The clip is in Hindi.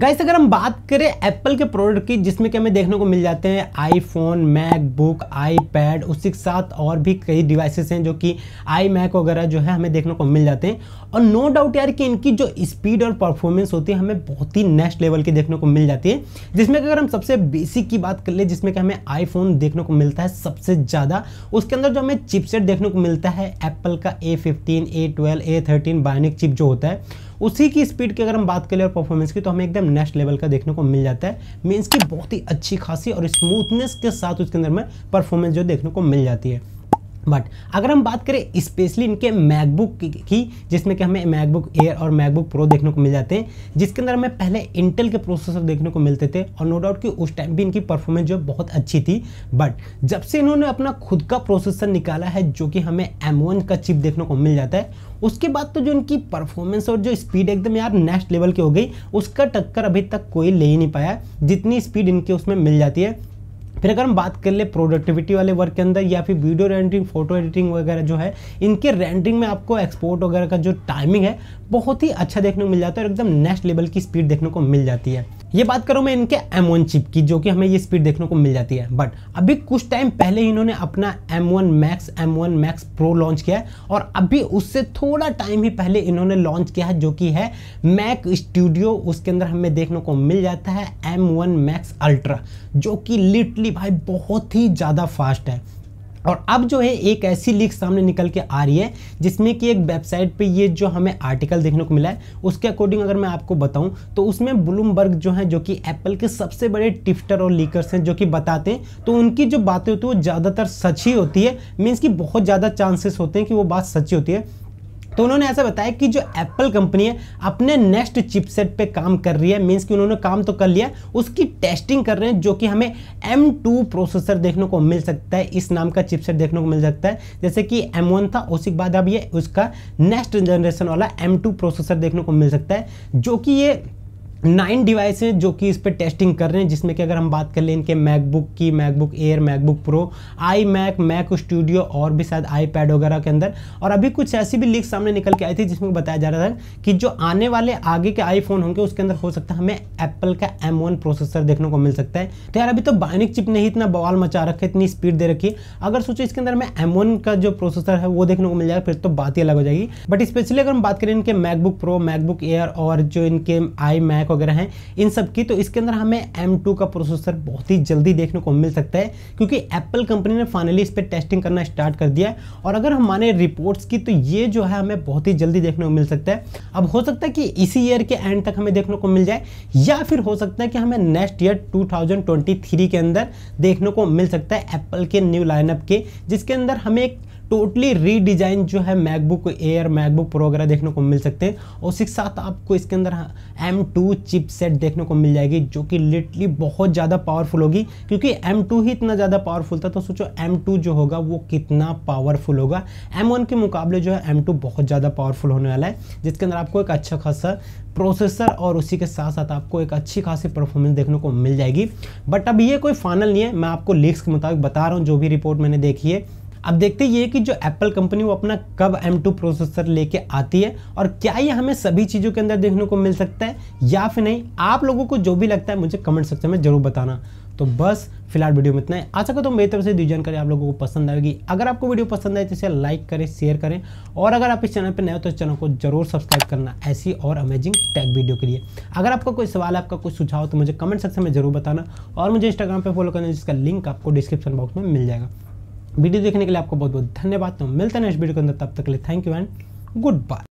गाइस अगर हम बात करें एप्पल के प्रोडक्ट की जिसमें कि हमें देखने को मिल जाते हैं आईफोन मैकबुक आईपैड उसी के साथ और भी कई डिवाइसेस हैं जो कि आई मैक वगैरह जो है हमें देखने को मिल जाते हैं और नो डाउट यार कि इनकी जो स्पीड और परफॉर्मेंस होती है हमें बहुत ही नेक्स्ट लेवल की देखने को मिल जाती है जिसमें कि अगर हम सबसे बेसिक की बात कर ले जिसमें कि हमें आईफोन देखने को मिलता है सबसे ज़्यादा उसके अंदर जो हमें चिपसेट देखने को मिलता है एप्पल का A fifteen A twelve A thirteen Bionic chip जो होता है उसी की स्पीड की अगर हम बात करें और परफॉर्मेंस की तो हमें एकदम नेक्स्ट लेवल का देखने को मिल जाता है मीन्स की बहुत ही अच्छी खासी और स्मूथनेस के साथ उसके अंदर में परफॉर्मेंस जो देखने को मिल जाती है बट अगर हम बात करें स्पेशली इनके मैकबुक की जिसमें कि हमें मैकबुक एयर और मैकबुक प्रो देखने को मिल जाते हैं जिसके अंदर हमें पहले इंटेल के प्रोसेसर देखने को मिलते थे और नो डाउट कि उस टाइम भी इनकी परफॉर्मेंस जो बहुत अच्छी थी बट जब से इन्होंने अपना खुद का प्रोसेसर निकाला है जो कि हमें एम का चिप देखने को मिल जाता है उसके बाद तो जो इनकी परफॉर्मेंस और जो स्पीड एकदम यार नेक्स्ट लेवल की हो गई उसका टक्कर अभी तक कोई ले ही नहीं पाया जितनी स्पीड इनके उसमें मिल जाती है फिर अगर हम बात कर ले प्रोडक्टिविटी वाले वर्क के अंदर या फिर वीडियो रेंडरिंग फोटो एडिटिंग वगैरह जो है इनके रेंडरिंग में आपको एक्सपोर्ट वगैरह का जो टाइमिंग है बहुत ही अच्छा देखने को मिल जाता है और एकदम नेक्स्ट लेवल की स्पीड देखने को मिल जाती है ये बात करूँ मैं इनके एम वन चिप की जो कि हमें ये स्पीड देखने को मिल जाती है बट अभी कुछ टाइम पहले इन्होंने अपना M one Max M one Max Pro launch किया है और अभी उससे थोड़ा टाइम ही पहले इन्होंने लॉन्च किया है जो कि है मैक स्टूडियो उसके अंदर हमें देखने को मिल जाता है एम वन मैक्स अल्ट्रा जो कि लिटली भाई बहुत ही ज़्यादा फास्ट है और अब जो है एक ऐसी लीक सामने निकल के आ रही है जिसमें कि एक वेबसाइट पे ये जो हमें आर्टिकल देखने को मिला है उसके अकॉर्डिंग अगर मैं आपको बताऊं तो उसमें ब्लूमबर्ग जो है जो कि एप्पल के सबसे बड़े टिफ्टर और लीकर्स हैं जो कि बताते हैं तो उनकी जो बातें होती है वो ज़्यादातर सच ही होती है मीन्स कि बहुत ज़्यादा चांसेस होते हैं कि वो बात सच्ची होती है तो उन्होंने ऐसा बताया कि जो एप्पल कंपनी है अपने नेक्स्ट चिपसेट पे काम कर रही है मीन्स कि उन्होंने काम तो कर लिया उसकी टेस्टिंग कर रहे हैं जो कि हमें M2 प्रोसेसर देखने को मिल सकता है इस नाम का चिपसेट देखने को मिल सकता है जैसे कि M1 था उसी के बाद अब ये उसका नेक्स्ट जनरेशन वाला एम प्रोसेसर देखने को मिल सकता है जो कि ये नाइन डिवाइस जो कि इस पर टेस्टिंग कर रहे हैं जिसमें कि अगर हम बात कर लें इनके मैकबुक की MacBook Air MacBook Pro iMac Mac Studio और भी शायद आई पैड वगैरह के अंदर और अभी कुछ ऐसी भी लीक सामने निकल के आई थी जिसमें बताया जा रहा था कि जो आने वाले आगे के आईफोन होंगे उसके अंदर हो सकता है हमें एप्पल का एम प्रोसेसर देखने को मिल सकता है तो यार अभी तो बाइनिक चिप ने ही इतना बवाल मचा रखा है इतनी स्पीड दे रखी है अगर सोचो इसके अंदर हमें एम का जो प्रोसेसर है वो देखने को मिल जाएगा फिर तो बात ही अलग हो जाएगी बट स्पेशली अगर हम बात करें इनके मैकबुक प्रो मैकबुक एयर और जो इनके आई मैक वगैरह हैं इन सब की तो इसके अंदर हमें एम का प्रोसेसर बहुत ही जल्दी देखने को मिल सकता है क्योंकि एप्पल कंपनी ने फाइनली इस पर टेस्टिंग करना स्टार्ट कर दिया है और अगर हम माने रिपोर्ट्स की तो ये जो है हमें बहुत ही जल्दी देखने को मिल सकता है अब हो सकता है कि इसी ईयर के एंड तक हमें देखने को मिल जाए या फिर हो सकता है कि हमें नेक्स्ट ईयर टू के अंदर देखने को मिल सकता है एप्पल के न्यू लाइनअप के जिसके अंदर हमें एक टोटली रीडिजाइन जो है मैकबुक एयर मैकबुक प्रो वगैरह देखने को मिल सकते हैं और उसके साथ आपको इसके अंदर एम टू चिप सेट देखने को मिल जाएगी जो कि लिटली बहुत ज़्यादा पावरफुल होगी क्योंकि एम टू ही इतना ज़्यादा पावरफुल था तो सोचो एम टू जो होगा वो कितना पावरफुल होगा एम वन के मुकाबले जो है एम टू बहुत ज़्यादा पावरफुल होने वाला है जिसके अंदर आपको एक अच्छा खासा प्रोसेसर और उसी के साथ साथ आपको एक अच्छी खासी परफॉर्मेंस देखने को मिल जाएगी बट अब ये कोई फाइनल नहीं है मैं आपको लीक्स के मुताबिक बता रहा हूँ जो भी रिपोर्ट मैंने देखी है अब देखते ये कि जो एप्पल कंपनी वो अपना कब M2 प्रोसेसर लेके आती है और क्या ये हमें सभी चीज़ों के अंदर देखने को मिल सकता है या फिर नहीं आप लोगों को जो भी लगता है मुझे कमेंट सेक्शन में जरूर बताना तो बस फिलहाल वीडियो में इतना है आशा करता तो मेरी तरफ से दी जानकारी आप लोगों को पसंद आएगी अगर आपको वीडियो पसंद आए तो इसे लाइक करें शेयर करें और अगर आप इस चैनल पर नए हो तो इस चैनल को जरूर सब्सक्राइब करना ऐसी और अमेजिंग टैग वीडियो के लिए अगर आपका कोई सवाल आपका कोई सुझाव तो मुझे कमेंट सेक्शन में जरूर बताना और मुझे इंस्टाग्राम पर फॉलो करना जिसका लिंक आपको डिस्क्रिप्शन बॉक्स में मिल जाएगा वीडियो देखने के लिए आपको बहुत बहुत धन्यवाद तो मिलते हैं नेक्स्ट वीडियो के अंदर तब तक के लिए thank you and good bye